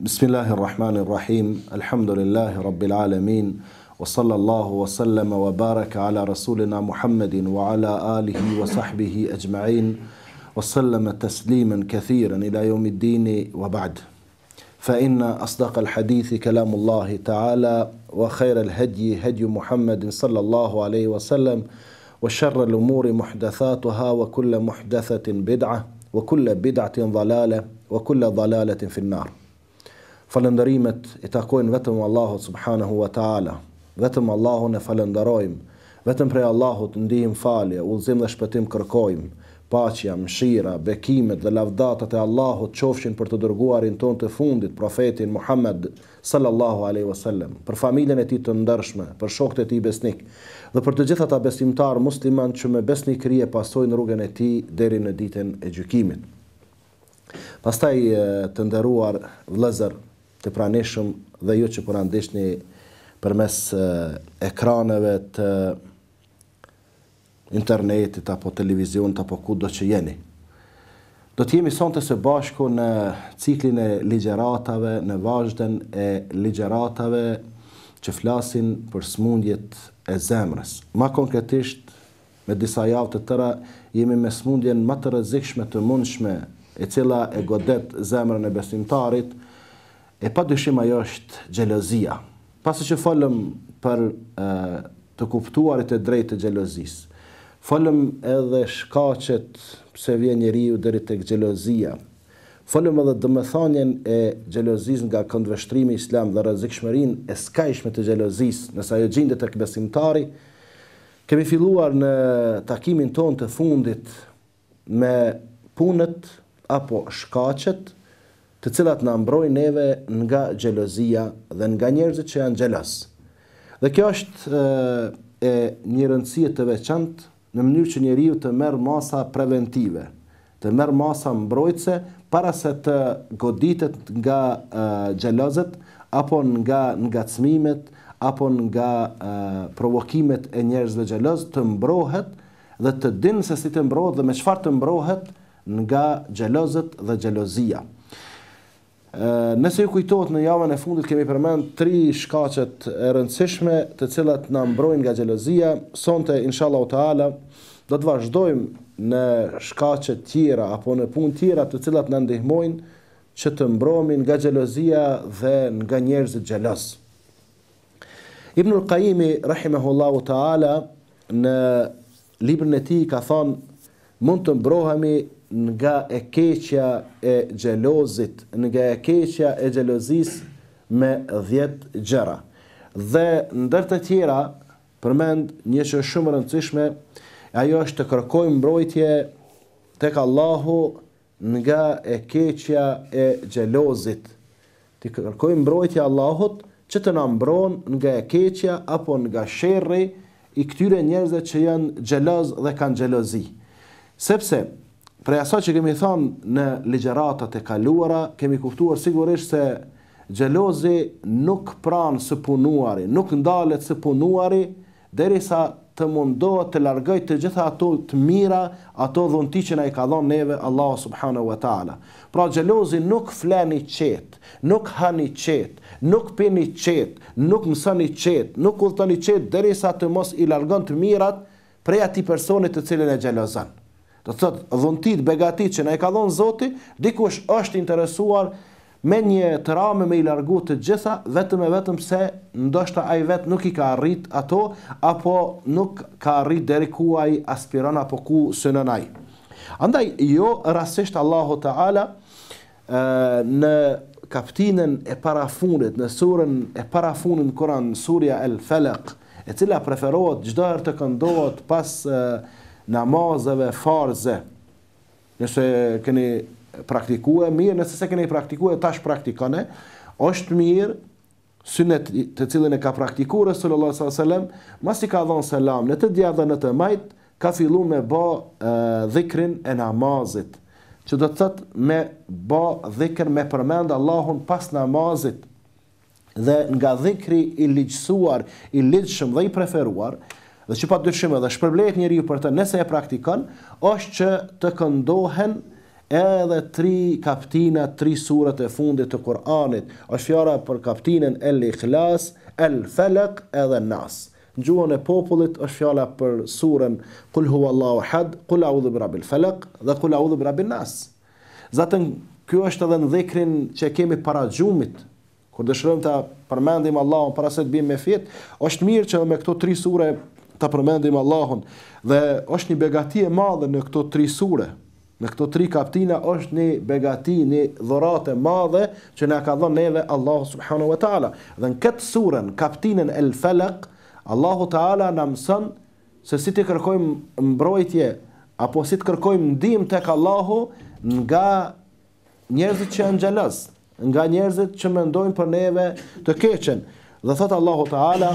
بسم الله الرحمن الرحيم الحمد لله رب العالمين وصلى الله وسلم وبارك على رسولنا محمد وعلى آله وصحبه أجمعين وسلم تسليما كثيرا إلى يوم الدين وبعد فإن أصدق الحديث كلام الله تعالى وخير الهدي هدي محمد صلى الله عليه وسلم وشر الأمور محدثاتها وكل محدثة بدعة وكل بدعة ضلالة وكل ضلالة في النار falëndërimet i takojnë vetëm Allahut subhanahu wa taala. Vetëm Allahun e falënderojmë. Vetëm prej Allahut ndihim falje, udhëzim dhe shpëtim kërkojmë. Paqja, mëshira, bekimet dhe lavdatat e Allahut qofshin për të dërguarin tonë të fundit, profetin Muhammed sallallahu alaihi wasallam, për familjen e tij të ndershme, për shokët e tij besnik dhe për të gjithë ata besimtar musliman që me besnik e pasojnë rrugën e tij deri në ditën e gjykimit. Pastaj të nderuar vëllazër, të praneshëm dhe ju që përna po ndeshni për mes eh, ekraneve të internetit, apo televizion, apo ku do që jeni. Do t'jemi jemi të së bashku në ciklin e ligjeratave, në vazhden e ligjeratave që flasin për smundjet e zemrës. Ma konkretisht, me disa javë të tëra, jemi me smundjen më të rëzikshme të mundshme, e cila e godet zemrën e besimtarit, E pa dyshim ajo është gjelozia. Pasë që falëm për e, të kuptuarit e drejt të gjelozis, falëm edhe shkacet pëse vje njeriu u dërit e gjelozia, falëm edhe dëmëthanjen e gjelozis nga këndveshtrimi islam dhe rëzikshmerin e skajshme të gjelozis nësa jo gjindë të këbesimtari, kemi filluar në takimin ton të fundit me punët apo shkacet, të cilat na mbrojnë neve nga xhelozia dhe nga njerëzit që janë xheloz. Dhe kjo është e një rëndësie të veçantë në mënyrë që njeriu të merr masa preventive, të merr masa mbrojtëse para se të goditet nga xhelozët apo nga ngacmimet apo nga e, provokimet e njerëzve xheloz të mbrohet dhe të dinë se si të mbrohet dhe me çfarë të mbrohet nga xhelozët dhe xhelozia. Nëse ju kujtohet në javën e fundit kemi përmend tri shkaqet e rëndësishme të cilat na mbrojnë nga xhelozia. Sonte inshallah taala do të vazhdojmë në shkaqe të tjera apo në punë të tjera të cilat na ndihmojnë që të mbrohemi nga xhelozia dhe nga njerëzit xheloz. Ibn al-Qayyim rahimahullahu taala në librin e tij ka thonë mund të mbrohemi nga e keqja e xhelozit, nga e keqja e xhelozis me 10 gjera Dhe ndër të tjera, përmend një çështë shumë e rëndësishme, ajo është të kërkojmë mbrojtje tek Allahu nga e keqja e xhelozit. Të kërkojmë mbrojtje Allahut që të na mbron nga e keqja apo nga sherrri i këtyre njerëzve që janë xheloz dhe kanë xhelozi. Sepse Pra ja saçi kemi thon në ligjërata e kaluara kemi kuftuar sigurisht se xhelozi nuk pran së punuari, nuk ndalet së punuari derisa të mundohet të largojë të gjitha ato të mira, ato dhunti që na i ka dhënë neve Allahu subhanahu wa taala. Pra xhelozi nuk flani qet, nuk hani qet, nuk pini qet, nuk mësoni qet, nuk udhtoni qet derisa të mos i largon të mirat prej atij personi të cilin e xhelozon do të thotë dhuntit begatit që na e ka dhënë Zoti, dikush është interesuar me një tramë me i largu të gjitha vetëm e vetëm se ndoshta ai vet nuk i ka arrit ato apo nuk ka arrit deri ku ai aspiron apo ku synon ai. Andaj jo rastësisht Allahu Teala në kapitullin e parafundit në surën e parafundit në Kur'an surja El Falaq, e cila preferohet çdo herë të këndohet pas e, namazëve farze, nëse keni praktikue, mirë, nëse se keni praktikue, tash praktikone, është mirë, synet të cilën e ka praktikur, sallallahu alaihi wasallam, masi ka dhonë selam në të djathtë dhe në të majt, ka filluar me bë dhikrin e namazit, që do të tëtë me bë dhikr me përmend Allahun pas namazit. Dhe nga dhikri i ligjsuar, i ligjshëm dhe i preferuar, dhe që pa dyshim edhe shpërblehet njeriu për të nëse e praktikon, është që të këndohen edhe tri kaptina, tri surat e fundit të Kur'anit. Është fjara për kaptinen El Ikhlas, El Falaq edhe Nas. Në gjuën e popullit është fjala për surën Kul huwallahu ahad, Kul a'udhu birabil falaq dhe Kul a'udhu birabin nas. Zatën kjo është edhe në dhekrin që kemi para xhumit. Kur dëshërëm ta përmendim Allahun para se të bëjmë me fit, është mirë që me këto tri sure ta përmendim Allahun dhe është një begati e madhe në këto tri sure. Në këto tri kapitina është një begati, një dhuratë e madhe që na ka dhënë neve Allahu subhanahu wa taala. Dhe në këtë surën, kapitinën El Falaq, Allahu taala na mëson se si të kërkojmë mbrojtje apo si të kërkojmë ndihmë tek Allahu nga njerëzit që anxhalas, nga njerëzit që mendojnë për neve të keqen. Dhe thot Allahu taala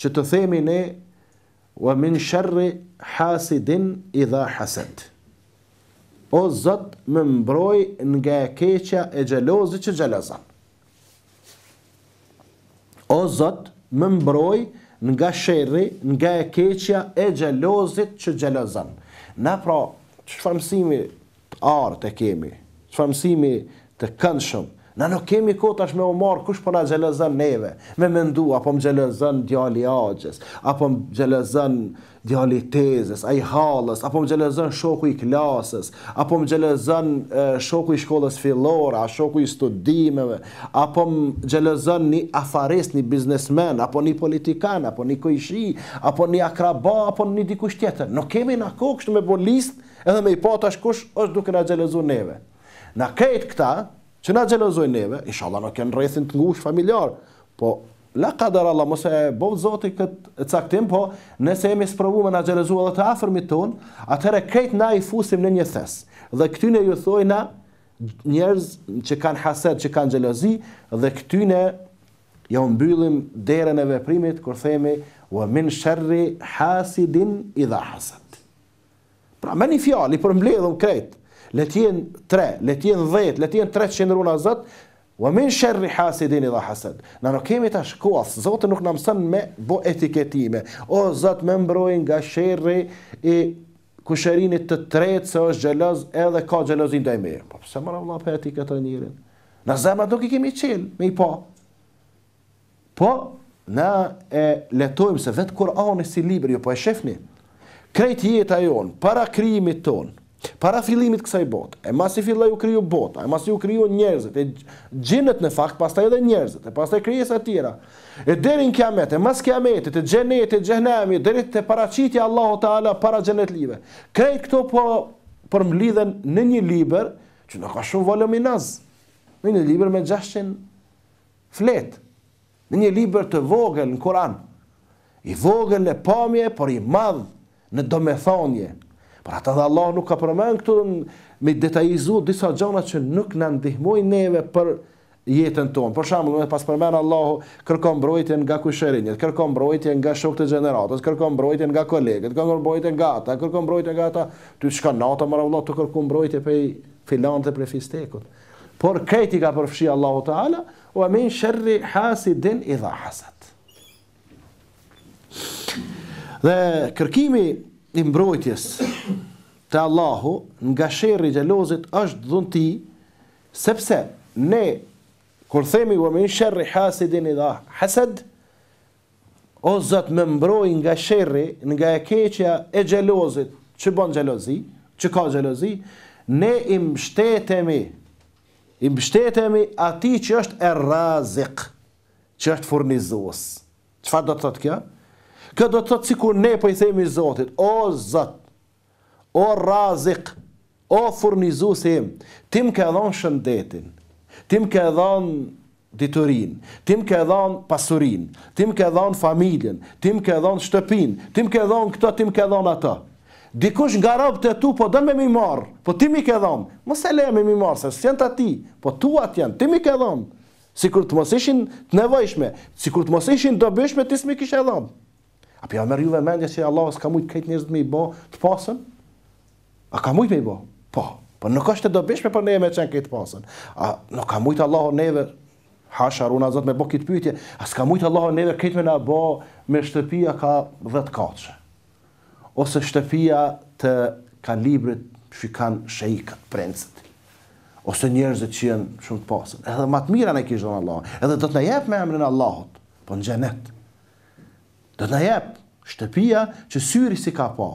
që të themi ne wa min sharri hasidin idha hasad. O Zot më mbroj nga e keqja e xhelozit që xhelozan. O Zot më mbroj nga sherri, nga e keqja e xhelozit që xhelozan. Na pra çfarë mësimi të artë kemi? Çfarë mësimi të këndshëm Na nuk kemi kohë tash me Omar, kush po na xhelozon neve? Me mendu apo më xhelozon djali Axhës, apo më xhelozon djali Tezës, ai halës, apo më xhelozon shoku i klasës, apo më xhelozon shoku i shkollës fillore, shoku i studimeve, apo më xhelozon ni afarist, një biznesmen, apo ni politikan, apo ni kuishi, apo ni akraba, apo ni dikush tjetër. Nuk kemi na kohë kështu me listë edhe me i tash kush është duke na xhelozon neve. Na këtë këta, që na gjelozojnë neve, nuk Allah në kënë rrethin të ngush familjar, po, la kadar Allah, mos e bovë zoti këtë caktim, po, nëse jemi së me na gjelozu edhe të afërmi ton, atëre krejt na i fusim në një thes, dhe këtyne ju thojna njerëz që kanë haset, që kanë gjelozi, dhe këtyne ja mbyllim byllim dere në veprimit, kur themi, wa min sharri hasidin idha hasad. Pra, me një fjalli, për mbledhëm krejt, le 3, le 10, le 300 euro Zot, wa min sharri hasidin idha hasad. Ne nuk kemi tash kuas, Zoti nuk na mëson me bo etiketime. O Zot, më mbroj nga sherri i kusherinit të tretë se është xheloz edhe ka xhelozin ndaj me. Po pse më valla pa etiketë e njërin? Na zëma do që kemi çel, me i pa. Po. po na e letojmë se vet Kur'ani si libër jo po e shefni. Krejt jeta jon, para krimit ton, Para fillimit kësaj bote, e mas i filloi u kriju bota, e mas i u kryu njerëzit, e gjenet në fakt, pastaj edhe njerëzit, e pastaj krijesa të tjera. E derin kiamet, e mas kiametit, e gjenet, e gjenemi, deri të paraqitja Allahu Teala para xhenet live. këto po për mlidhen në një libër që në ka shumë voluminaz. Në një libër me 600 flet. Në një libër të vogël në Kur'an. I vogël në pamje, por i madh në domethënie, Por ata dhe Allah nuk ka përmen këtu me detajizu disa gjana që nuk në ndihmoj neve për jetën tonë. Për shambull, me pas përmen Allah kërkom brojtjen nga kusherinjet, kërkom brojtjen nga shok të generatës, kërkom brojtjen nga kolegët, kërkom brojtjen nga ata, kërkom brojtjen nga ata, ty shka nata mëra Allah të kërkom brojtje pej filan dhe prej Por kajti ka përfshi Allah të ala, o amin shërri hasi din i dha hasat. Dhe kërkimi i mbrojtjes të Allahu nga sherri gjelozit është dhunti, sepse ne, kur themi u amin sherri hasidin i dha hased, o zëtë me mbroj nga sherri, nga e keqja e gjelozit, që bon gjelozi, që ka gjelozi, ne i mbështetemi, i mbështetemi ati që është e razik, që është furnizuës. Qëfar do të të të kjo? Kë do të thotë sikur ne po i themi Zotit, o Zot, o Razik, o furnizuesi, ti më ke dhënë shëndetin, ti më ke dhënë diturinë, ti më ke dhënë pasurinë, ti më ke dhënë familjen, ti më ke dhënë shtëpinë, ti më ke dhënë këtë, ti më ke dhënë atë. Dikush nga robët e tu po dëmë me më marr, po ti më ke dhënë. Mos e me më marr se s'jan ta ti, po tuat janë, ti më ke dhënë. Sikur të mos ishin të nevojshme, sikur të mos ishin të dobishme ti s'më kishe dhënë. A pja merë juve mendje që Allah s'ka mujtë këtë njërzë me i bo të pasën? A ka mujtë me i bo? Po, po nuk është të dobishme për neve me qenë këtë pasën. A nuk ka mujtë Allah o neve, hasha runa zotë me bo këtë pytje, a s'ka mujtë Allah o neve këtë me në bo me shtëpia ka dhëtë kaqë. Ose shtëpia të kalibrit që kanë shejkët, prensët ose njerëzët që jenë shumë të pasën. Edhe matë mira në kishë dhe në Allah, edhe do të në jepë me emrin Allahot, po në gjenet. Do të na jap shtëpia që syri si ka pa.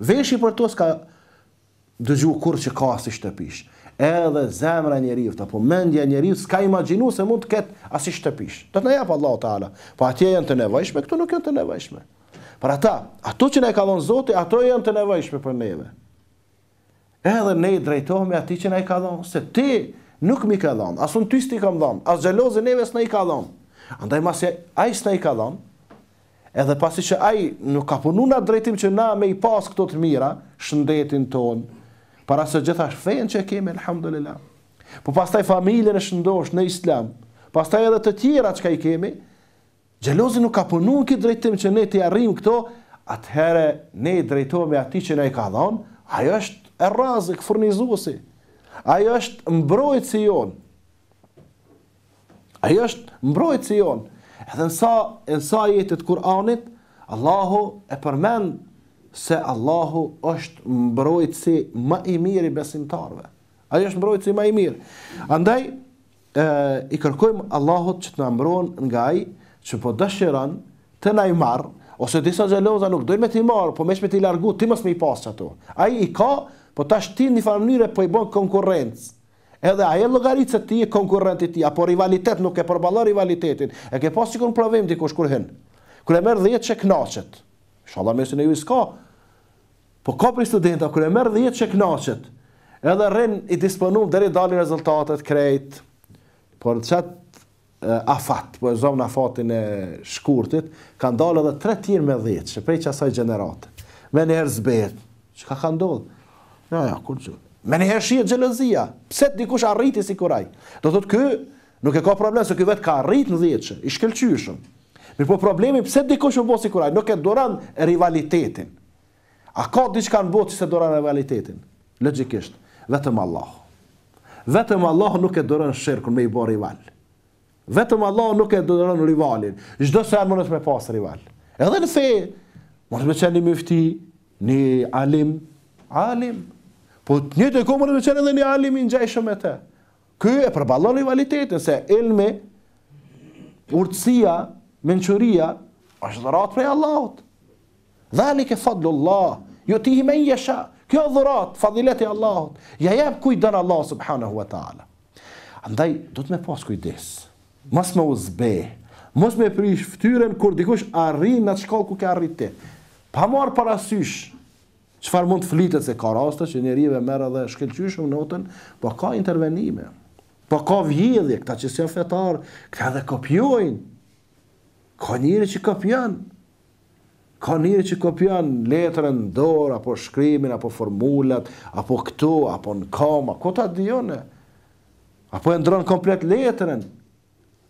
Veshi për to s'ka dëgju kur që ka si shtëpish. Edhe zemra njeriu, apo mendja njeriu s'ka imagjinu se mund të ketë as i shtëpish. Do të na jap Allahu Teala. Po atje janë të nevojshme, këtu nuk janë të nevojshme. Për ata, ato që na e ka dhënë Zoti, ato janë të nevojshme për neve. Edhe ne i drejtohemi atij që na e ka dhënë, se ti nuk më ke dhënë, asun ty s'ti kam dhënë, as xhelozi neve s'na i ka dhënë. Andaj mase ai s'na i ka dhënë, edhe pasi që ai nuk ka punuar drejtim që na me i pas këto të mira shëndetin ton para se gjitha shfen që kemi alhamdulillah po pastaj familjen e shëndosh në islam pastaj edhe të tjera që ka i kemi gjelozi nuk ka punu në këtë drejtim që ne të jarim këto atëhere ne i drejto me ati që ne i ka dhënë, ajo është e razë këfër një ajo është mbrojtësi jon ajo është mbrojtësi jon Edhe në sa në sa Kur'anit, Allahu e përmend se Allahu është mbrojtësi më i mirë i besimtarëve. Ai është mbrojtësi më i mirë. Andaj e i kërkojmë Allahut që të na mbron nga ai që po dëshiron të na i marr ose disa xheloza nuk doin me të marr, po mësh me të largu, ti mos më i pas ato. Ai i ka, po tash ti në një farë po i bën konkurrencë edhe aje logaritës e ti, konkurrentit ti, apo rivalitet, nuk e përballon rivalitetin, e ke pas sikur provim t'i i kush kërhen, kërë e merë dhjetë që knaqet, shala mesin e ju s'ka, po ka për i studenta, kërë e merë dhjetë që knaqet, edhe rrën i disponum dhe i dalin rezultatet krejt, por në qëtë afat, po e zonë në afatin e shkurtit, kanë dalë edhe tre tjirë me dhjetë, që prej që asaj gjenerate, me njerë zbetë, që ka ka ndodhë? Ja, ja, kur Me një herë shihet xhelozia. Pse dikush arriti si kuraj? Do thotë ky nuk e ka problem se ky vet ka arrit në 10-shë, i shkelqyshëm. Mirë po problemi pse dikush më bë si kuraj? Nuk e doran rivalitetin. A ka diçka në botë se doran rivalitetin? Logjikisht, vetëm Allah. Vetëm Allah nuk e doran shirkun me i bo rival. Vetëm Allah nuk e doran rivalin. Çdo sa mund të me pas rival. Edhe nëse mund të më çani mufti, ni alim, alim, Po një e komë në qenë edhe një alim i njaj shumë e te. Ky e përbalon rivalitetin, se ilme, urtsia, mençuria është dhëratë prej Allahot. Dhali ke fadlu Allah, jo ti kjo dhurat, fadilet e Allahot, ja jep kuj Allah, subhanahu wa ta'ala. Andaj, do të me pas kujdes. Mos me uzbe, mos me prish ftyren, kur dikush arrin në të shkallë ku ke arritë ti. Pa marë parasysh, Çfarë mund të flitet se ka raste që njerëve merr edhe shkëlqyshëm notën, po ka intervenime. Po ka vjedhje këta që janë fetar, këta edhe kopjojnë. Ka njerëz që kopjojnë. Ka njerëz që kopjojnë letrën dorë apo shkrimin apo formulat apo këtu apo në koma, kota dijonë. Apo e ndron komplet letrën.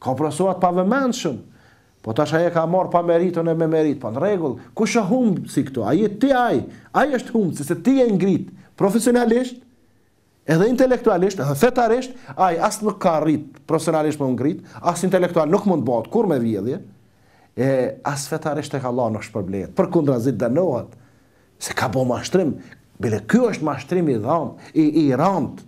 Ka profesorat pa vëmendshëm. Po tash ai e ka marr pa meritën e me merit, po në rregull, kush e humb si këto? Ai ti ai, ai është humb se ti e ngrit profesionalisht, edhe intelektualisht, edhe fetarisht, ai as nuk ka arrit profesionalisht më ngrit, as intelektual nuk mund të bëhet kur me vjedhje. E as fetarisht e ka Allah nuk shpërblet. Për kundrazit dënohet se ka bë mashtrim. Bile ky është mashtrimi i dhëm, i i rand.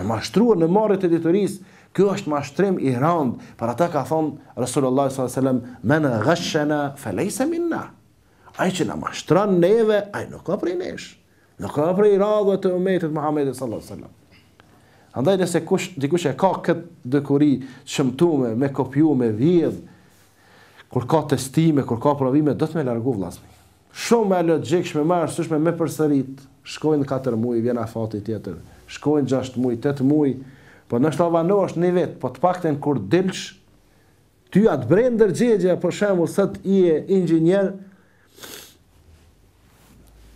Në mashtruar në marrë të editorisë, Ky është mashtrim i rand, për ata ka thon Resulullah sallallahu alaihi wasallam, "Men ghashana falesa minna." Ai që na mashtron neve, ai nuk ka prej nesh. Nuk ka prej radhë të umetit Muhamedit sallallahu alaihi wasallam. Andaj nëse kush dikush e ka kët dëkuri shëmtuar me kopju me vjedh, kur ka testime, kur ka provime, do të më largu vllazni. Shumë më logjikshme më arsysh me përsërit. Shkojnë 4 muaj, vjen afati tjetër. Shkojnë 6 muaj, 8 muaj, Po nështë të avano është një vetë, po të pakten kur dilsh ty atë brendë dërgjegje, për po shemë u sëtë i e ingjinerë,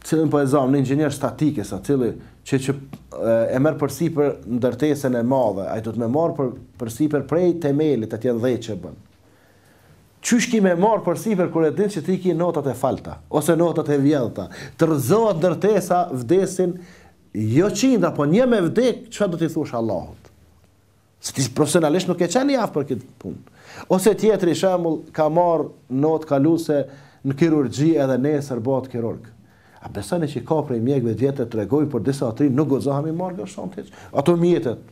cilën po e zamë, në ingjinerë statike, sa cilën që që e merë përsi për ndërtesën e madhe, a i du të me marë përsi për prej temelit, e tjenë dhe që bënë. Qysh ki me marë përsi për kër e dinë që ti ki notat e falta, ose notat e vjelta, të rëzohat ndërtesa vdesin, jo qinda, po një me vdek, që fa du të thush Se ti profesionalisht nuk e qenë jafë për këtë punë. Ose tjetëri shemull ka marë notë kaluse në kirurgji edhe ne e sërbatë kirurgë. A besani që ka prej mjekve dhe djetë të regojë, për disa atëri nuk gozohemi marë gërë shumë të Ato mjetët.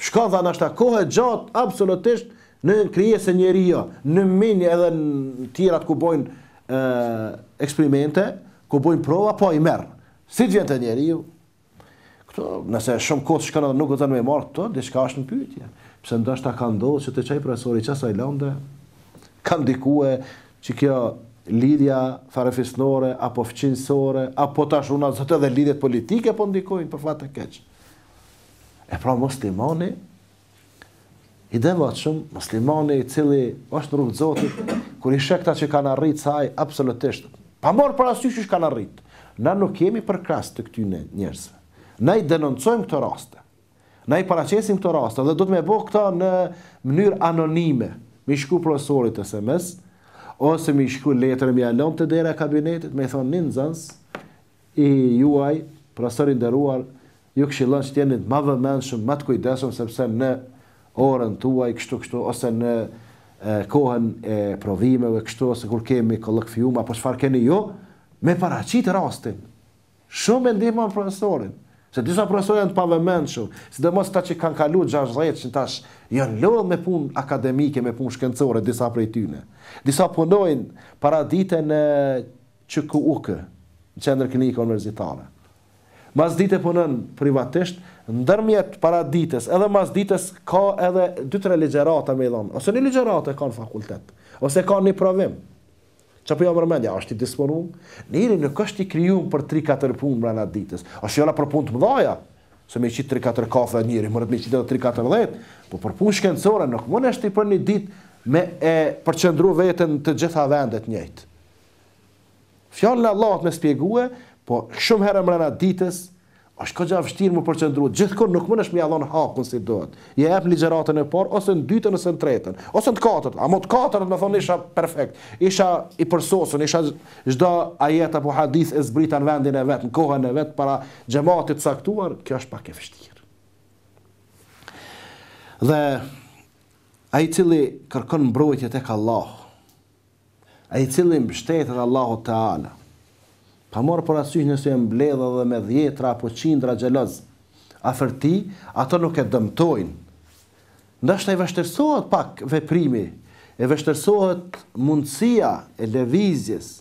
Shka dha në ashta kohë e gjatë absolutisht në kryes e njeria, jo, në minjë edhe në tjera të ku bojnë eksperimente, ku bojnë prova, po i merë. Si gjente njeri ju, Kto, nëse është shumë kohë shkon edhe nuk u thon me marr këto, diçka është në pyetje. Pse ndoshta ka ndodhur që të çaj profesori çaj sa i lëndë ka ndikuar që kjo lidhja farefisnore apo fqinësore apo tash unë zotë edhe lidhjet politike po ndikojnë për fat të keq. E pra muslimani i devotshëm, muslimani i cili është rrugë Zotit, kur i shekta që kanë arritë saj absolutisht, pa marr parasysh që kanë arritur. Na nuk kemi përkras të këtyn njerëzve. Ne i denoncojmë këtë raste. Ne i paracesim këtë raste. Dhe do të me bo këta në mënyrë anonime. Mi shku profesorit të SMS, ose mi shku letërën, mi alon të dere kabinetit, me i thonë një nëzans, i juaj, profesorin nderuar ju këshillon që tjenit ma vëmendshëm, shumë, ma të kujdesshëm sepse në orën tuaj, kështu kështu, ose në kohën e provimeve, kështu, ose kur kemi këllëk apo çfarë keni ju, jo, me paracit rastin. Shumë e profesorin. Se disa profesorë janë të pavëmendshëm, sidomos ata që kanë kaluar 60 që tash janë lodh me punë akademike, me punë shkencore disa prej tyre. Disa punojnë para ditën në CQUK, Qendër Klinike Universitare. Mas ditë punon privatisht, ndërmjet para ditës, edhe mas ditës ka edhe 2-3 ligjërata me dhomë. Ose në ligjërata kanë fakultet, ose kanë një provim. Qa për jo më rëmendja, është i disponum? Njëri nuk është i kryum për 3-4 punë mërë në atë ditës. është jona për punë të mëdhaja, se me qitë 3-4 kafe njëri, mërët me qitë edhe 3-4 po për punë shkencore, nuk mund është i për një ditë me e përqëndru vetën të gjitha vendet njëjtë. Fjallë në Allahot me spjegue, po shumë herë mërë në atë ditës, është kjo gjë vështirë më gjithë Gjithkohë nuk mundesh më jallon hakun si duhet. Je për ligjëratën e parë ose në dytën ose në tretën, ose në katërt. A mot katërt më thonë isha perfekt. Isha i përsosur, isha çdo ajet apo hadith e zbrita në vendin e vet, në kohën e vet para xhamatit të caktuar, kjo është pak e vështirë. Dhe ai i cili kërkon e ka Allah, ai i cili mbështetet Allahut Teala, pa morë për asyh nëse e mbledhe dhe me dhjetra apo qindra gjelëz, a fërti, ato nuk e dëmtojnë. Ndështë e vështërsohet pak veprimi, e vështërsohet mundësia e levizjes.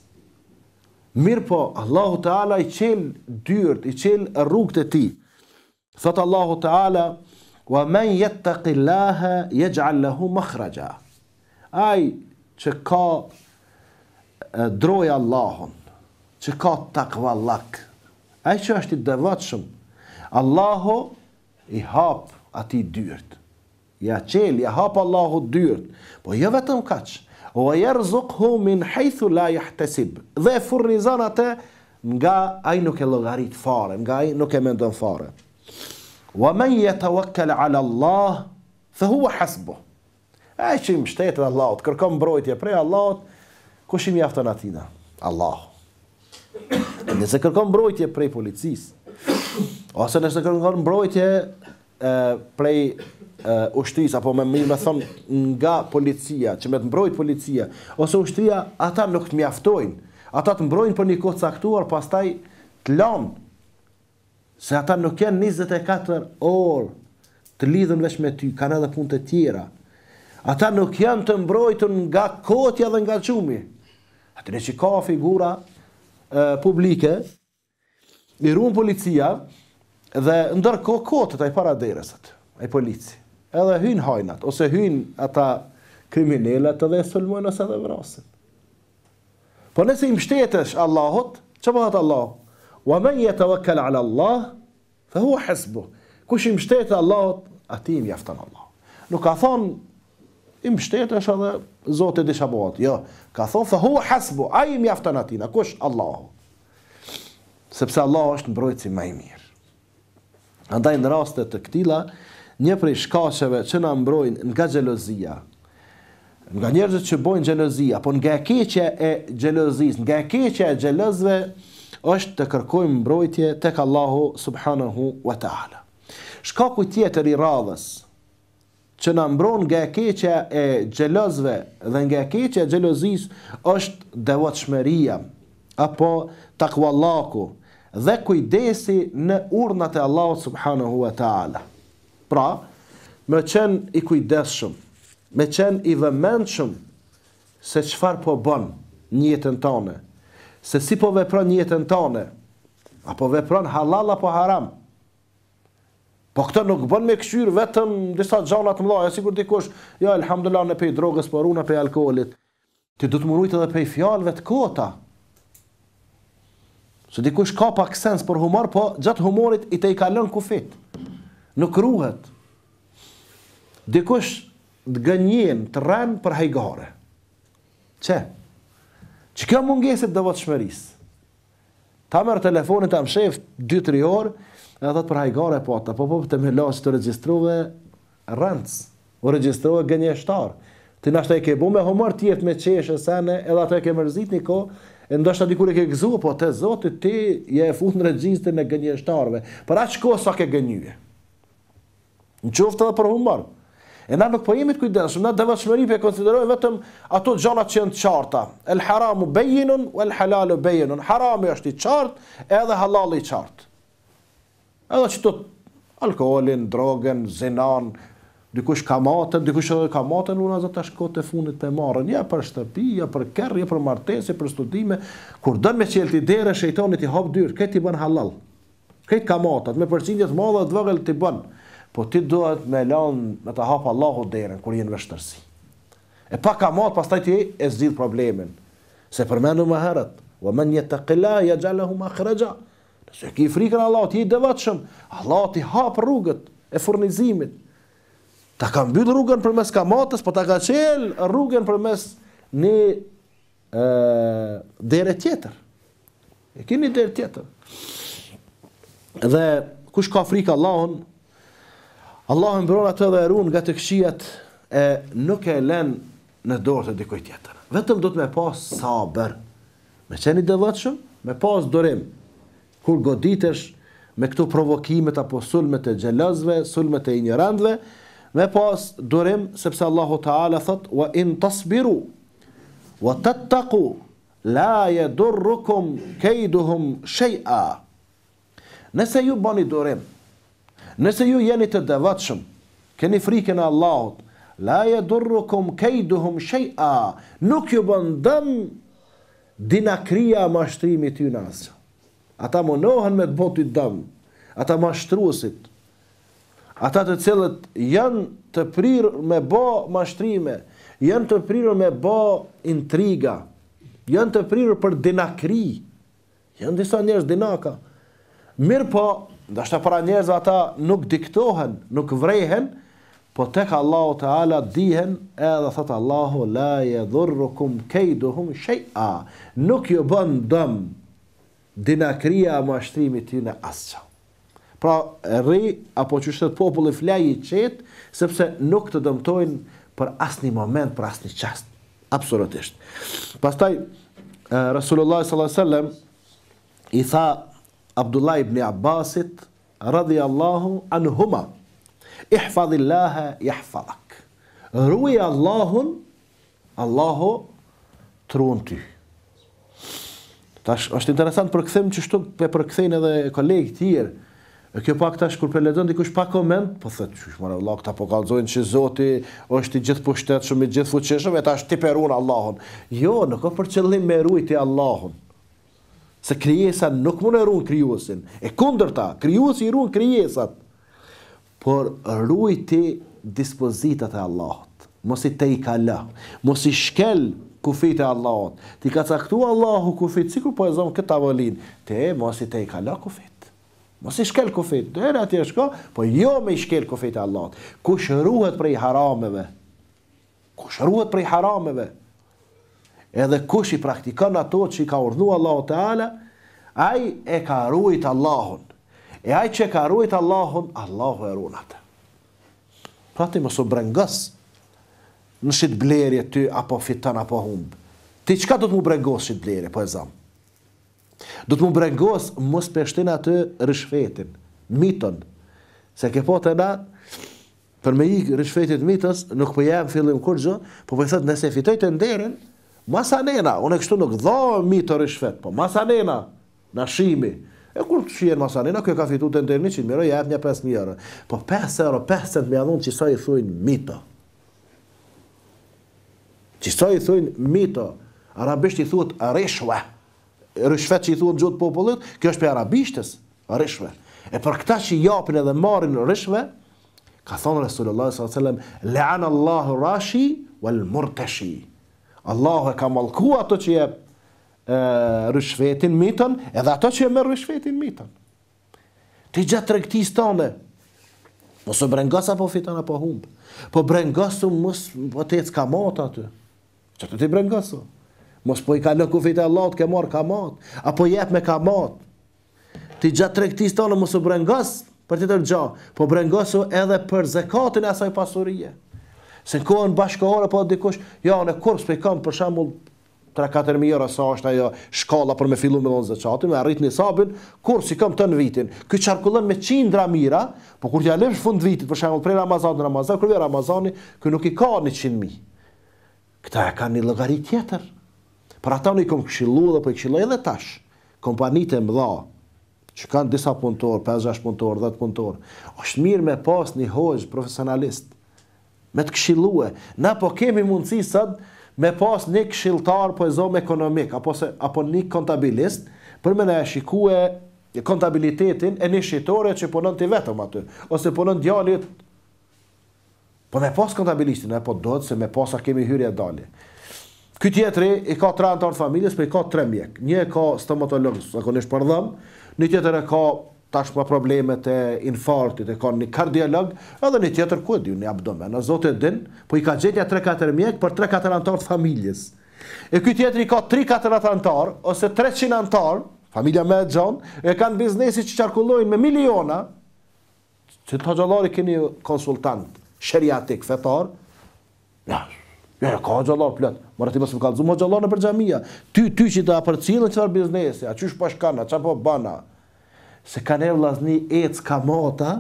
Mirë po, Allahu Teala i qelë dyrt, i qelë rrugët e ti. Thotë Allahu Teala, wa men jetë të qillaha, je gjallahu më khraja. ajë që ka drojë Allahon që ka takva lak. A i që është i dëvatshëm, Allahu i hap ati dyrt. Ja qel, ja hap Allahu dyrt. Po jë jo vetëm kaq, o e jërë zuk hu min hejthu la jahtesib. Dhe e furnizan atë nga ai nuk e logarit fare, nga ai nuk e mendon fare. Wa men jetë wakkel ala Allah, thë hua hasbo. E që im mështetë dhe Allahot, kërkom brojtje prej Allahot, kushim jaftën atina? Allahu. Nëse kërkon mbrojtje prej policis, ose nëse kërkon mbrojtje prej ushtris apo me mirë me thonë nga policia, që me të mbrojt policia, ose ushtria, ata nuk të mjaftojnë, ata të mbrojnë për një kohë caktuar, pas taj të lanë, se ata nuk kënë 24 orë të lidhën vesh me ty, kanë edhe punët e tjera, ata nuk janë të mbrojtën nga kotja dhe nga qumi, atë në që ka figura publike, i ruën policia, dhe ndërko kote të i para dereset, e polici, edhe hynë hajnat, ose hynë ata kriminellet edhe e sëllmojnë ose edhe vrasin. Po nëse i mështetesh Allahot, që përhat Allah? Wa men jetë të vëkkel ala Allah, dhe hua hesbu. Kush i mështetë Allahot, ati i mjaftan Allah. Nuk a thonë i është edhe zote di çfarë Jo, ka thonë thë hu hasbu, ai mjafton atin, kush Allahu. Sepse Allahu është mbrojtësi më i mirë. Andaj në rastet të këtilla, një prej shkaqeve që na mbrojnë nga xhelozia, nga njerëzit që bojnë gjelozia, apo nga e keqja e gjelozis, nga e keqja e gjelozve, është të kërkojmë mbrojtje tek Allahu subhanahu wa taala. Shkaku tjetër i radhës që na mbron nga keqja e xhelozëve dhe nga keqja e xhelozisë është devotshmëria apo takwallahu dhe kujdesi në urnat e Allahut subhanahu wa taala. Pra, më qen i kujdesshëm, më qen i vëmendshëm se çfarë po bën në jetën tonë, se si po vepron në jetën tonë, apo vepron halal apo haram. Po këtë nuk bën me këqyr vetëm disa xhalla të mëdha, sikur dikush, ja alhamdulillah ne pej drogës, por unë pej alkoolit. Ti do të mërujt edhe pej fjalëve të kota. Se dikush ka pak sens për humor, po gjatë humorit i te i kalon kufit. Nuk ruhet. Dikush të gënjen të rren për hajgare. Çe? Që kjo mungeset dhe vëtë shmeris? Ta mërë telefonit, ta më 2-3 orë, E thot për hajgare po ata, po po të me lasë të regjistruve rëndës, u regjistruve gënje shtarë. Ti nashtë e ke bu me homar tjetë me qeshë sene, edhe ato e ke mërzit një ko, e ndështë të dikur e ke gëzu, po të zotit ti je e fund në regjistë në gënje shtarëve. Për aqë ko sa ke gënjyve? Në qoftë edhe për homar. E na nuk po jemi të kujdeshëm, na dëvat shmëri për e konsideroj vetëm ato gjonat që jenë të qarta. El haramu bejinun, el halalu bejinun. Haramu është i qartë, edhe halali i qartë edhe që të alkoholin, drogen, zinan, dikush ka matën, dikush edhe ka matën, unë azat tash kote funit të marën, ja për shtëpi, ja për kerë, ja për martesi, për studime, kur dënë me qëllë t'i dere, shëjtonit i hapë dyrë, këtë i bën halal, këtë ka matët, me përqinjët madhe dhe dhëgjëllë t'i bën, po ti duhet me lanë, me të hapë Allahu derën, kur jenë vështërsi. E pa ka matë, pas taj ti e zidhë problemin, se përmenu më herët, wa men jetë të qila, ja gjallahu Nëse ki frikën të i dëvatëshëm, Allahot i hapë rrugët e furnizimit. Ta ka mbytë rrugën për mes kamatës, po ta ka qelë rrugën për mes një e, dere tjetër. E ki një dere tjetër. Dhe kush ka frikë Allahon, Allahon bërona të dhe erun nga të këshijat e nuk e len në dorë të dikoj tjetër. Vetëm do të me pasë sabër. Me qeni dëvatëshëm, me pasë dorim, kur goditesh me këto provokimet apo sulmet e xhelozve, sulmet e injorantëve, me pas durim sepse Allahu Teala thot wa in tasbiru wa tattaqu la yadurrukum kejduhum shay'a. Nëse ju bëni durim, nëse ju jeni të devotshëm, keni frikën e Allahut La ya durrukum kaiduhum shay'a nuk ju bën dëm dinakria mashtrimit ynas ata monohen me të botit dëm, ata mashtruësit, ata të cilët janë të prirë me bo mashtrime, janë të prirë me bo intriga, janë të prirë për dinakri, janë disa njerëz dinaka. Mirë po, ndashta para njerëzve ata nuk diktohen, nuk vrejhen, po tek Allahu te ala dihen edhe thot Allahu la yadhurrukum kayduhum shay'a nuk ju bën dëm dinakria e mashtrimit të në asqa. Pra, rri, apo që shtetë populli flajë i qetë, sepse nuk të dëmtojnë për asë një moment, për asë një qastë. Absolutisht. Pastaj, Rasulullah s.a.s. i tha Abdullah ibn Abbasit, radhi Allahu an ihfadhillaha jahfadhak, Rruja Allahun, Allahu, të ruën Tash është interesant për kthem që shtu pe për kthein edhe të tjerë. E kjo pak tash kur pe dikush pa koment, po thotë çish mora Allah këta po kallzojnë se Zoti është i gjithë pushtetshëm i gjithë fuqishëm e tash ti perun Allahun. Jo, nuk o për qëllim me rujti Allahun. Se krijesa nuk mund të ruaj krijuesin. E kundërta, krijuesi i ruan krijesat. Por rujti dispozitat e Allahut. Mos i te i kalë. Mos i shkel kufit e Allahot. Ti ka caktu Allahu kufit, si kur po e zonë këtë tavolin, te e mos i te i la kufit. Mos i shkel kufit, dhere ati e shko, po jo me i shkel kufit e Allahot. Ku shëruhet prej harameve? Ku shëruhet prej harameve? Edhe kush i praktikon ato që i ka urdhu Allahot e ala, aj e ka rujt Allahon. E aj që ka rujt Allahon, Allahu e runat. Pra ti mos u brengës, në shit blerje ty apo fiton apo humb. Ti çka do të më bregosh shit blerje, po e zam. Do të më bregosh mos peshtin atë rishfetin, miton. Se ke po të na për me i rishfetit mitës, nuk po jam fillim kur gjë, po po thot nëse fitoj të nderin, masa nena, unë e kështu nuk do mitë rishfet, po masa nena, na shimi. E kur të shijen masa nena, kjo ka fitu të nderin 100 mirë, jep një 5.000 euro. Po 5 euro, 5 cent me adhun që sa i thujnë mitë që sa i thujnë mito, arabisht i thujnë rishve, rishvet që i thujnë gjotë popullit, kjo është për arabishtës, rishve. E për këta që japin edhe marin rishve, ka thonë Resulullah s.a.s. Leanë Allahu rashi wal murteshi. Allahu e ka malku ato që je rishvetin miton, edhe ato që je me rishvetin miton. Ti gjatë rektis tane, mosu brengas apo fitan apo humbë, po brengasu mos po tec kamot aty, Që të të brengësë? Mos po i ka në kufit e Allahot, ke marë kamat, apo jep me kamat. Ti gjatë trektis tonë, mos u brengësë për të të rëgja, po brengësë edhe për zekatin e asaj pasurije. Se në kohën bashkohore, po dikush, ja, jo, në kurps për i kam, për shambull, 3-4 mijëra sa është ajo shkalla për me fillu me dhënë zekatin, me arrit një sabin, kur si kam të në vitin, këj qarkullën me qindra mira, po kur t'ja lepsh fund vitit, për shemë prej Ramazan në Ramazan, kërve Ramazani, këj nuk i ka një qindë mi këta e ka një lëgari tjetër. Për ata në i kom këshilu dhe për po i këshilu edhe tash, kompanit e mdha, që kanë disa punëtor, 5-6 punëtor, 10 punëtor, është mirë me pas një hojzë profesionalist, me të këshilu e, na po kemi mundësi sëtë me pas një këshiltar po e zonë ekonomik, apo, se, apo një kontabilist, për me në e shikue kontabilitetin e një shqitore që punën të vetëm aty, ose punën djallit Po me pas kontabilistin, e po dohet se me pasa kemi hyrje dalje. Ky tjetri i ka tre antar të familjes, për po i ka tre mjek. Një e ka stomatolog, zakonisht për dhëm, një tjetër e ka tash pa problemet e infartit, e ka një kardiolog, edhe një tjetër ku e di, një abdomen, a zote din, po i ka gjetja 3-4 mjek për 3-4 antar të familjes. E ky tjetri ka 3-4 antar ose 300 antar, familja me gjonë, e kanë biznesi që qarkullojnë me miliona. Se gjallari keni konsultant, shëriatik, fetar, ja, ja, ka gjallar plët, më rëti mësë më kalëzu, më gjallar në përgjamia, ty, ty që të apërcilë në biznesi, a qësh pashkana, qa po bana, se ka ne vlasni e cka mata,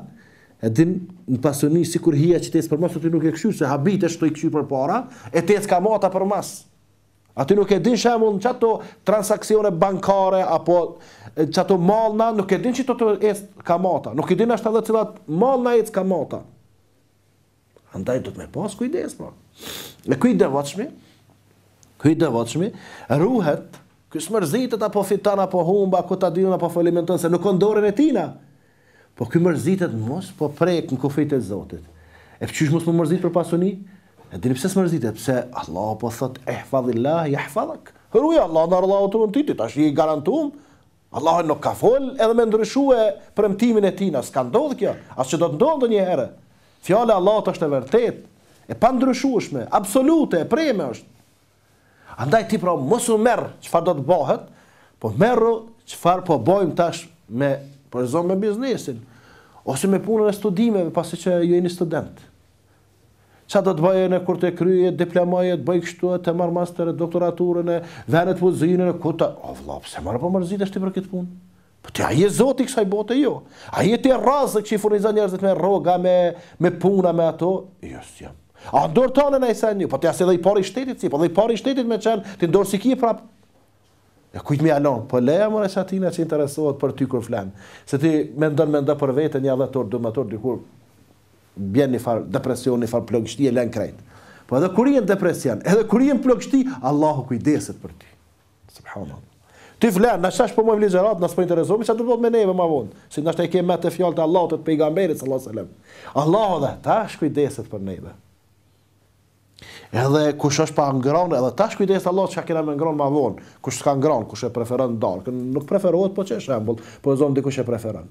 e din në pasoni si kur hia që të ecë për mas, o ty nuk e këshu, se habit e shto i këshu për para, e të ecë ka mata për mas, a ty nuk e din shemull në qato transakcione bankare, apo qato malna, nuk e din që të ecë ka mata, nuk e din ashtë cilat malna ecë ka mata, Andaj do të me pas kujdes, pra. Po. Me kuj dëvatshmi, kuj dëvatshmi, ruhet, kuj smërzitet apo fitan, apo humba, ku ta dyna, apo falimenton, se nuk o dorën e tina. Po kuj mërzitet mos, po prek në kufit e zotit. E për mos më po mërzit për pasoni? E dini pëse mërzitet, Pse Allah po thot, e eh, fadhillah, e eh, fadhak. Hëruja Allah, në Allah o të në titit, ashtë i garantum, Allah nuk ka fol edhe me ndryshue premtimin e tina. Ska ndodhë kjo, asë që do të ndodhë një herë. Fjala e Allahut është e vërtetë, e pandryshueshme, absolute, e premë është. Andaj ti pra mos u merr çfarë do të bëhet, po merru çfarë po bëjmë tash me për zonë me biznesin ose me punën e studimeve pasi që ju jeni student. Çfarë do të bëjën në kur të kryej diplomën, të bëj kështu të marr masterë, doktoraturën, vënë të pozicionin ku të, o vëllai, pse marr po mërzitesh ti për këtë punë? Këtë po je e zoti kësaj bote jo. Aji e të razë që i furnizon njerëzit me roga, me, me puna, me ato. Jo, së jam. A ndorë të anën e ajse një, po të jasë edhe i pari shtetit si, po dhe i pari shtetit me qenë, të ndorë si ki prapë. E kujtë mi alonë, po leja më nëse atina që interesohet për ty kur flenë. Se ti me ndonë me ndonë për vete, një adhëtor, dëmëtor, dikur bjen një farë depresion, një farë plogështi e lenë krejtë. Po edhe kur i në depresion, edhe kur i në Allahu kujdeset për ty. Subhanallah. Ti vlen, na shash po mojmë ligjërat, na s'po interesojmë sa do të bëhet me neve më vonë. Si ndoshta e kemë të fjalët e Allahut të pejgamberit sallallahu alajhi wasallam. Allahu dha, tash kujdeset për neve. Edhe kush është pa ngron, edhe tash kujdes Allahu çka kemë më ngron më vonë. Kush s'ka ngron, kush e preferon darkën, nuk preferohet po ç'është shembull, po zon dikush e preferon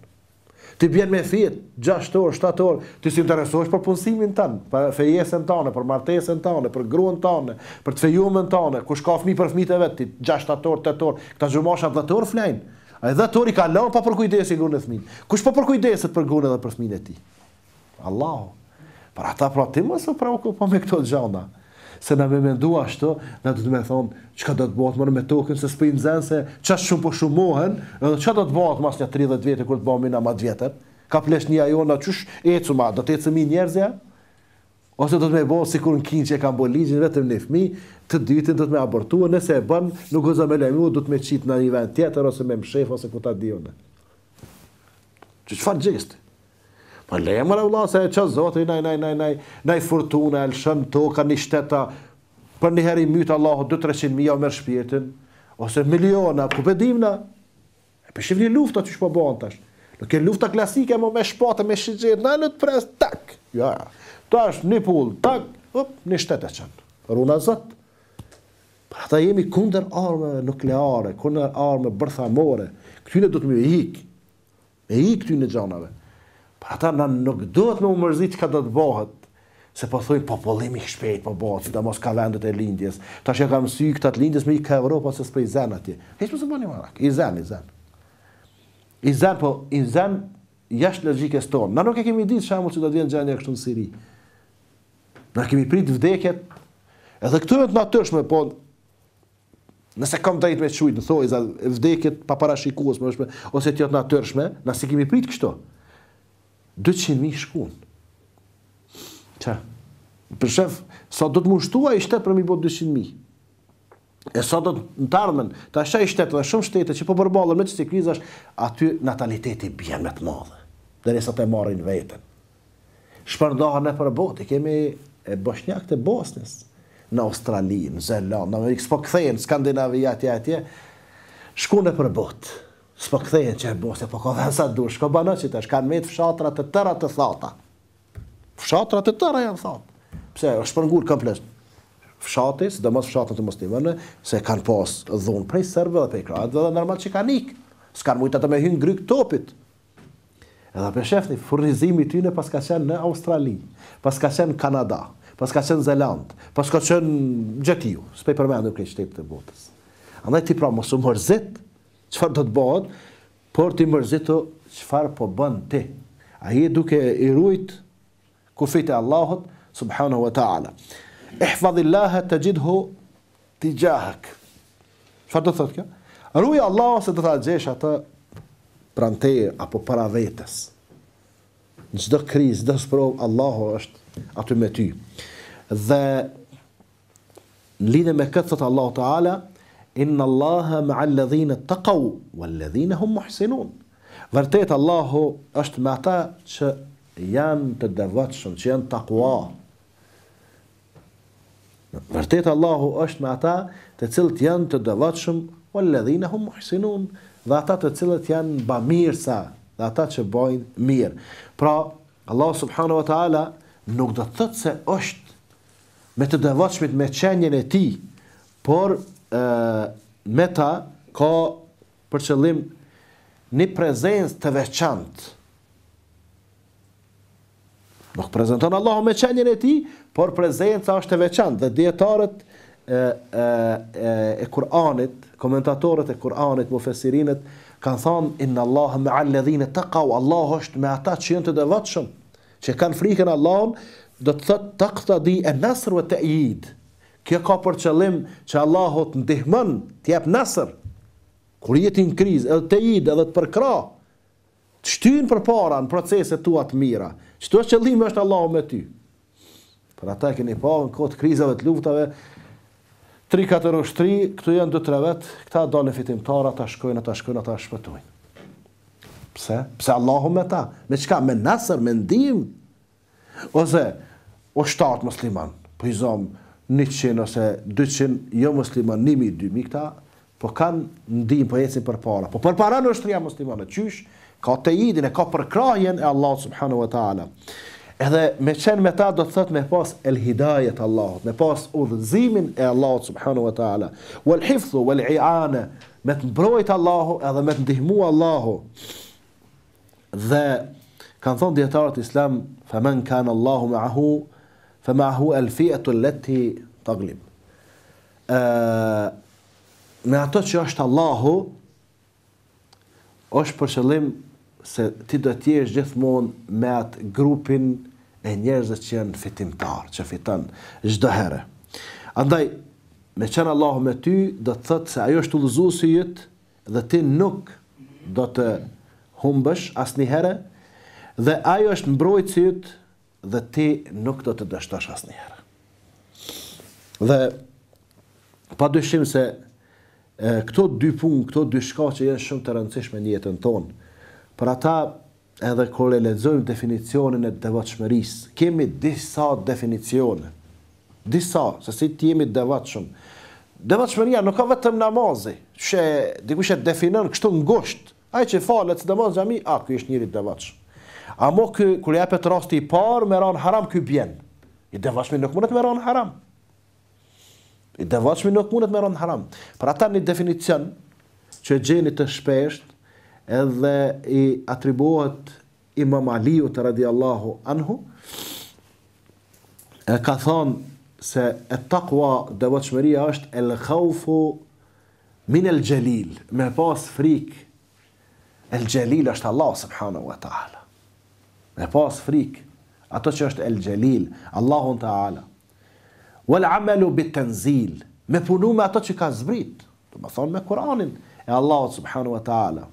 ti bjen me fjet 6 orë, 7 orë, ti si interesohesh për punësimin tënë, për fejesën tënë, për martesën tënë, për gruën tënë, për të fejumën tënë, kush ka fmi për fëmijët e vet, ti 6, 7 orë, 8 orë, këta xhumosha 10 orë flajnë. Ai 10 orë i ka lënë pa po për kujdesin gruën e fëmin. Kush pa për kujdeset për gruën edhe për fëmin e tij? Allahu. Për ata pra ti së u preokupo me këto gjëra se na me mendua ashtu, na do të më thon çka do të bëhet më me tokën se s'pim zën se çash shumë po shumohen, edhe çka do të bëhet mas një 30 vjet kur të bëhemi na më të vjetër. Ka plesh një ajona çush ecuma, do të ecë mi njerëzja. Ose do të më bëj sikur në kinç e ka bolizën vetëm në fëmijë, të dytën do të më abortuën, nëse e bën, nuk goza me lajmë, do të më çit në një vend tjetër ose me mshef ose ku ta diunë. Ti çfarë gjeste? Po le, ma le, vla, se e që zotë, naj, naj, naj, naj, naj furtune, e lëshëm të oka një shteta, për një heri mytë Allah, 200-300 mija o mërë ose miliona, ku për dimna, e për shqivë luftë lufta që po bëhën tash, nuk e lufta klasike, e mo me shpate, me shqijet, na lut të pres, tak, ja, tash, një pull, tak, up, një shteta çan. runa zot. Pra ata jemi kunder arme nukleare, kunder arme bërthamore, këtyne do të me ikë, me ikë këtyne gjanave, Për ata në nuk duhet me umërzit që ka do të bëhet, se po thuj popullimi shpejt po bëhet, si da mos ka vendet e lindjes. Ta që kam sy këtë lindjes me i ka Evropa se s'pë i zen atje. Heç më se bëni marak, i zen, i zen. I zen, po, i zen jashtë gjikës tonë. Na nuk e kemi ditë shamull që do të vjen gjenja kështu në Siri. Na kemi prit vdekjet, edhe këtu e të natyrshme, po nëse kam drejt me qujtë, në thoi, vdekjet pa parashikuës, ose të jetë natyrshme, na si kemi prit kështu. 200 mijë shkuan. Çe. Për shef, sa do të më shtuaj shtet për mi bot 200 mijë? E sa do të në tarmen, të asha i shtetë dhe shumë shtetë që po përbalë me që krizash, aty nataliteti bjen me të madhe, dhe resa të marrin vetën. Shpërndohën e për botë, kemi e boshnjak të Bosnës, në Australinë, në Zelanë, në Amerikës, po këthejnë, Skandinavijatë, atje, atje, shkune për botë s'po kthehen çe bose, po ka dhan sa dush, ka banoçi tash kanë me fshatra të tëra të thata. Fshatra të tëra janë thot. Pse është për shpërngul komplet. Fshati, sidomos fshati të muslimanëve, se kanë pas dhun prej serbëve dhe prej kroatëve, dhe normal që kanë ik. S'kan mujtë të me hynë gryk topit. Edhe për shefni, furnizimi ty në paska qenë në Australi, paska qenë Kanada, paska qenë Zeland, paska qenë Gjetiu, s'pej përmendu kërë qëtetë të botës. Andaj ti pra mosu mërzitë, çfarë do të bëhet por të mërzito çfarë po bën ti ai duke i ruajtur kufit e Allahut subhanahu wa taala ihfazillah t'i gjahëk. çfarë do të thotë kjo ruaj Allahu se do ta gjeshë atë pranë apo para vetes në çdo krizë do të shpro Allahu është aty me ty dhe në lidhje me këtë thotë Allahu taala Inna Allaha ma'al ladhina taqaw wal ladhina hum muhsinun. Vërtet Allahu është me ata që janë të devotshëm, që janë takwa. Vërtet Allahu është me ata të cilët janë të devotshëm wal ladhina hum muhsinun, dhe ata të cilët janë bamirsa, dhe ata që bojnë mirë. Pra Allahu subhanahu wa ta'ala nuk do të thotë se është me të devotshmit me çënjen e tij por e, meta ka për qëllim një prezencë të veçantë. Nuk prezenton Allahu me qenjën e tij, por prezenca është e veçantë dhe dietarët e e e, e Kur'anit, komentatorët e Kur'anit, mufessirinët kanë thënë inna Allaha ma'al ladhina taqaw, Allahu është me ata që janë të devotshëm, që kanë frikën Allahun, do të thotë taqta di an-nasr wa ta'yid. Të Kjo ka për qëllim që Allahot në dihmën, të jep nësër, kur jeti në kriz, edhe të idë, edhe të përkra, të shtynë për para në proceset tua të mira, që të qëllim është Allahot me ty. Për ata e keni pa në kotë krizave të luftave, 3-4 ështëri, këtu jenë dë tre vetë, këta do në fitimtara, ta shkojnë, ta shkojnë, ta shpëtojnë. Pse? Pse Allahu me ta? Me qka? Me nësër, me ndim? Ose, o shtartë musliman, po i zomë, 100 ose 200 jo muslimon, nimi 2000 këta, po kanë ndimë, po jetësin për para. Po për para në ështëria rja qysh, ka të idin e ka përkrajen e Allah subhanu wa ta'ala. Edhe me qenë me ta do të thëtë me pas el hidajet me pas udhëzimin e Allah subhanu wa ta'ala, u el u me të mbrojtë Allahu edhe me të ndihmu Allahu. Dhe kanë thonë djetarët islam, fa men kanë Allahu me ahu, fëma hu el fiatu leti taglim. Me ato që është Allahu, është për qëllim se ti do t'jesh gjithmonë me atë grupin e njerëzë që janë fitimtar, që fiton çdo herë. Andaj, me qenë Allahu me ty, do të thëtë se ajo është të lëzu si dhe ti nuk do të humbësh asni herë, dhe ajo është mbrojtë si dhe ti nuk do të dështosh asë njëherë. Dhe pa dëshim se e, këto dy punë, këto dy shka që jenë shumë të rëndësishme një jetën tonë, për ata edhe kërë e lezojmë definicionin e devatëshmërisë, kemi disa definicione, disa, se si ti jemi devatëshëm, devatëshmëria nuk ka vetëm namazi, që dikushet definën kështu në a aj që falët së devatëshmëri, a, është njëri devatëshmë mo kë kur japet rasti i parë me ran haram ky bjen. I devashmi nuk mundet me ran haram. I devashmi nuk mundet me ran haram. Për ata një definicion që gjeni të shpesht edhe i atribuohet Imam Aliut radhiyallahu anhu e ka thonë se e takua dhe është el khaufu min el gjelil, me pas frik el gjelil është Allah subhanahu wa ta'ala me pas frik, ato që është El Gjelil, Allahun Ta'ala, wal amelu bit nzil, me punu me ato që ka zbrit, të më thonë me Kur'anin, e Allahut Subhanu Wa Ta'ala,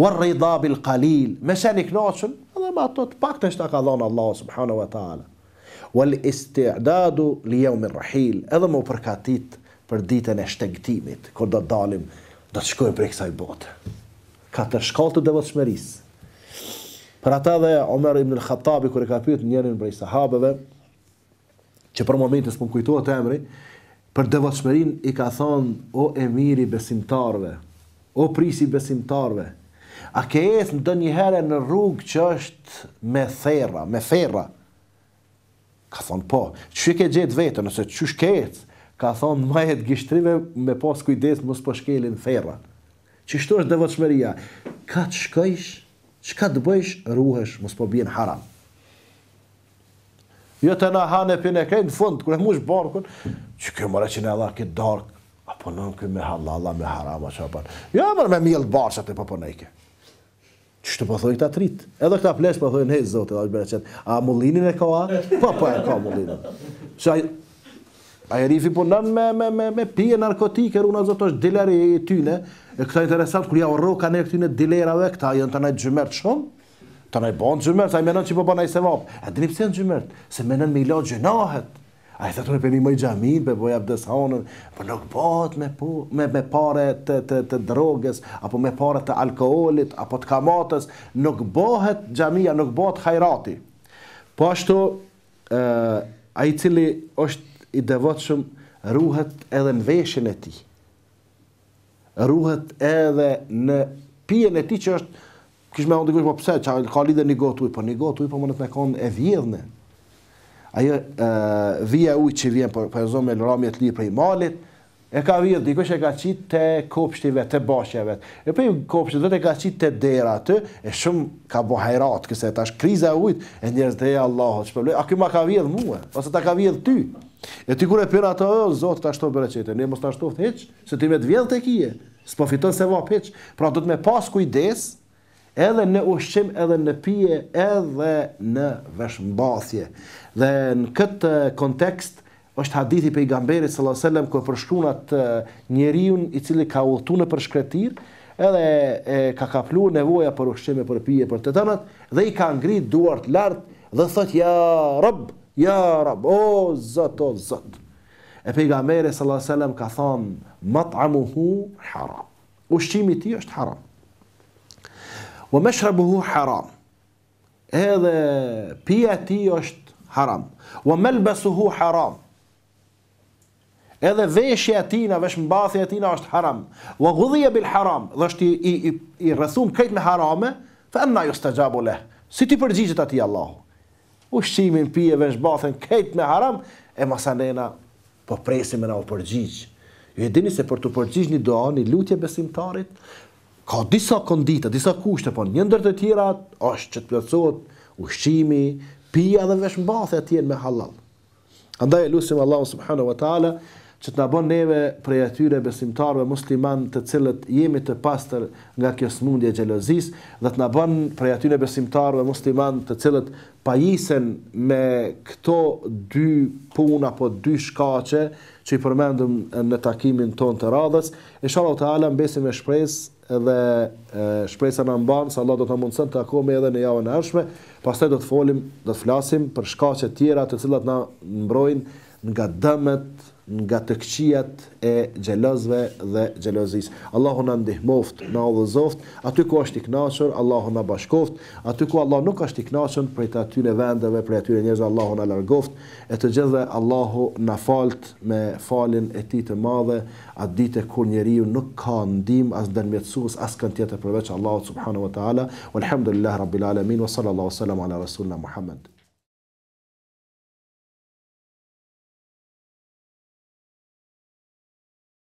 wal rejda bil qalil, me shen i knoqën, edhe me ato të pak të është ka dhonë Allahut Subhanu Wa Ta'ala, wal isti'dadu li jaumin rahil, edhe u përkatit për ditën e shtegtimit, kër do të dalim, do të shkoj për i kësaj botë. Ka të shkallë të dëvëtshmerisë, Për ata dhe Omer ibn al-Khattabi kur e ka pyetur njërin prej sahabeve, që për momentin s'po kujtohet emri, për devotshmërinë i ka thonë o emiri besimtarve, besimtarëve, o pris i besimtarëve, a ke ecë ndonjëherë në rrugë që është me therra, me ferra? Ka thonë po, që ke gjetë vetën, nëse që shkejtë, ka thonë majhet gjishtrive me pas kujdes mos po shkelin ferra. Që shtu është devotshmeria, vëtshmeria, ka të Qëka të bëjsh, rruhesh, mos po bjen haram. Jo të na e për në krejnë fund, kërë e mush barkën, që kjo mëre që në Allah këtë dark, apo në kë kjo me halala, me haram, a që Jo e mërë me mjëllë barsat që atë e për për të po thoi këta tritë? Edhe këta pleshë për po thoi në hejtë zote, a mullinin e ka a? po, po e ka mullinin. Që A e rifi punën me, me, me, me pije narkotike, runa zotë është dilere e tyne, e këta interesant, kër ja o roka në e këtyne dilerave, këta jënë të nëjtë gjymert shumë, të nëjtë bon gjymert, a i menon që i po bon a i se vapë. A dini pëse në gjymert? Se menon me ilo gjynahet. A i thë të në përni më gjamin, për boja po pëdësonën, për po nuk bot me, me, pare të, të, drogës, apo me pare të alkoholit, apo të kamatës, nuk bohet gjamia, nuk bohet hajrati. Po ashtu, a i cili është i devotshëm ruhet edhe në veshin e tij. Ruhet edhe në pijen e tij që është kish më ndikosh po pse çka ka lidhje po po me gotuj po ne gotuj po mund të takon e vjedhne. Ajo ë vija ujë që vjen po po zonë me ramje të lirë për i malit e ka vjedh dikush e ka qit te kopshtive te bashjeve e pe kopshtit vetë ka qit te dera aty e shumë ka bo kësaj qe tash kriza e ujit e njerëz e Allahut çfarë a ky ma ka vjedh mua ose ta ka vjedh ty E ti kur e pira ato, zot ta bërë bereqete. Ne mos ta shtoft hiç, se ti me të vjedh tek ije. S'po fiton se vop heqë, Pra do të me pas kujdes edhe në ushqim, edhe në pije, edhe në veshmbathje. Dhe në këtë kontekst është hadithi pejgamberit sallallahu së wasallam ku përshkruan eh, njeriu i cili ka ullëtu në përshkretir, edhe e, ka kaplu nevoja për ushqim, për pije, për të tëna dhe i ka ngrit duart lart dhe thotë ja Rabb Ja, rab, o, zët, o, zët. E pejgamberi sallallahu sallallahu sallam, ka thonë, matamuhu haram. Ushqimi ti është haram. Vë me haram. Edhe pia ti është haram. Vë me lbesuhu haram. Edhe veshja ti në vesh mbathja ti është haram. Wa ghudhiya bil haram. Dhe është i rëthum këjt me harame, fa emna ju leh. Si ti përgjigjit ati Allahu ushqimin, pije, veshbathen, kejt me haram, e masanena po presim e na u përgjigj. Ju e dini se për të përgjigjë një doa, një lutje besimtarit, ka disa kondita, disa kushte, po një ndër të tjera është që të plëcot ushqimi, pija dhe veshbathen atjen me halal. Andaj e lusim Allah subhanu wa ta'ala, që të nabon neve prej atyre besimtarve musliman të cilët jemi të pastër nga kjo smundje gjelozis, dhe të nabon prej atyre besimtarve musliman të cilët pajisen me këto dy puna apo dy shkace që i përmendëm në takimin ton të radhës, e shalot e alam besim e shpres dhe shpresa në mbanë, sa Allah do të mundësën të akome edhe në javën e ërshme, pas të do të folim, do të flasim për shkace tjera të cilat na mbrojnë nga dëmet, nga të këqijat e xhelozve dhe xhelozisë. Allahu na ndihmoft, na udhëzoft, aty ku është i kënaqur, Allahu na bashkoft, aty ku Allah nuk është i kënaqur prej të atyre vendeve, prej atyre njerëzve, Allahu na largoft, e të gjithëve Allahu na falt me falin e Tij të Madhe, atë ditë kur njeriu nuk ka ndihmë as ndërmjetësues, as kënd tjetër përveç Allahut subhanahu wa taala. Walhamdulillah rabbil alamin wa sallallahu sallam ala rasulna Muhammad.